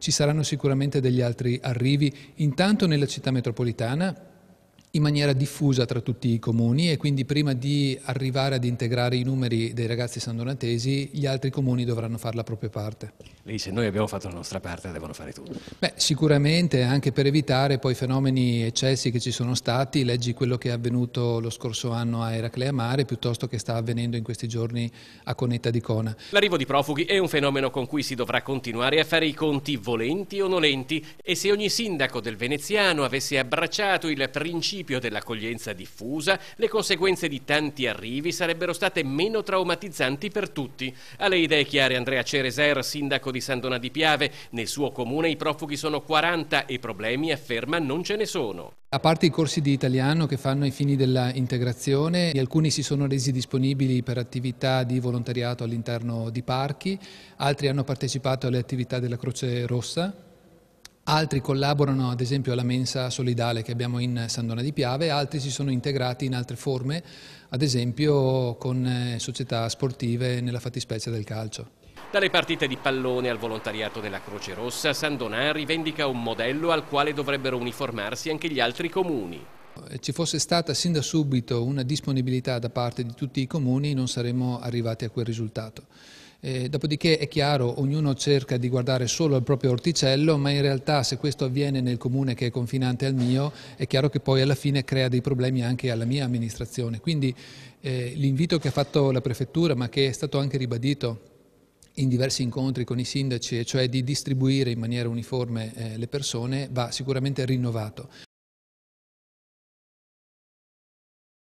Ci saranno sicuramente degli altri arrivi, intanto nella città metropolitana, in maniera diffusa tra tutti i comuni e quindi prima di arrivare ad integrare i numeri dei ragazzi sandonatesi gli altri comuni dovranno fare la propria parte. Lei dice noi abbiamo fatto la nostra parte, devono fare tutti. Beh, sicuramente anche per evitare poi fenomeni eccessi che ci sono stati, leggi quello che è avvenuto lo scorso anno a Eraclea Mare piuttosto che sta avvenendo in questi giorni a Conetta di Cona. L'arrivo di profughi è un fenomeno con cui si dovrà continuare a fare i conti volenti o nolenti e se ogni sindaco del veneziano avesse abbracciato il principio principio dell'accoglienza diffusa, le conseguenze di tanti arrivi sarebbero state meno traumatizzanti per tutti. Alle idee chiare Andrea Cereser, sindaco di Sandona di Piave, nel suo comune i profughi sono 40 e problemi, afferma, non ce ne sono. A parte i corsi di italiano che fanno i fini dell'integrazione, alcuni si sono resi disponibili per attività di volontariato all'interno di parchi, altri hanno partecipato alle attività della Croce Rossa Altri collaborano ad esempio alla mensa solidale che abbiamo in Sandona di Piave, altri si sono integrati in altre forme, ad esempio con eh, società sportive nella fattispecie del calcio. Dalle partite di pallone al volontariato della Croce Rossa, Sandonà rivendica un modello al quale dovrebbero uniformarsi anche gli altri comuni. Eh, ci fosse stata sin da subito una disponibilità da parte di tutti i comuni non saremmo arrivati a quel risultato. Eh, dopodiché è chiaro, ognuno cerca di guardare solo al proprio orticello, ma in realtà se questo avviene nel comune che è confinante al mio, è chiaro che poi alla fine crea dei problemi anche alla mia amministrazione. Quindi eh, l'invito che ha fatto la prefettura, ma che è stato anche ribadito in diversi incontri con i sindaci, cioè di distribuire in maniera uniforme eh, le persone, va sicuramente rinnovato.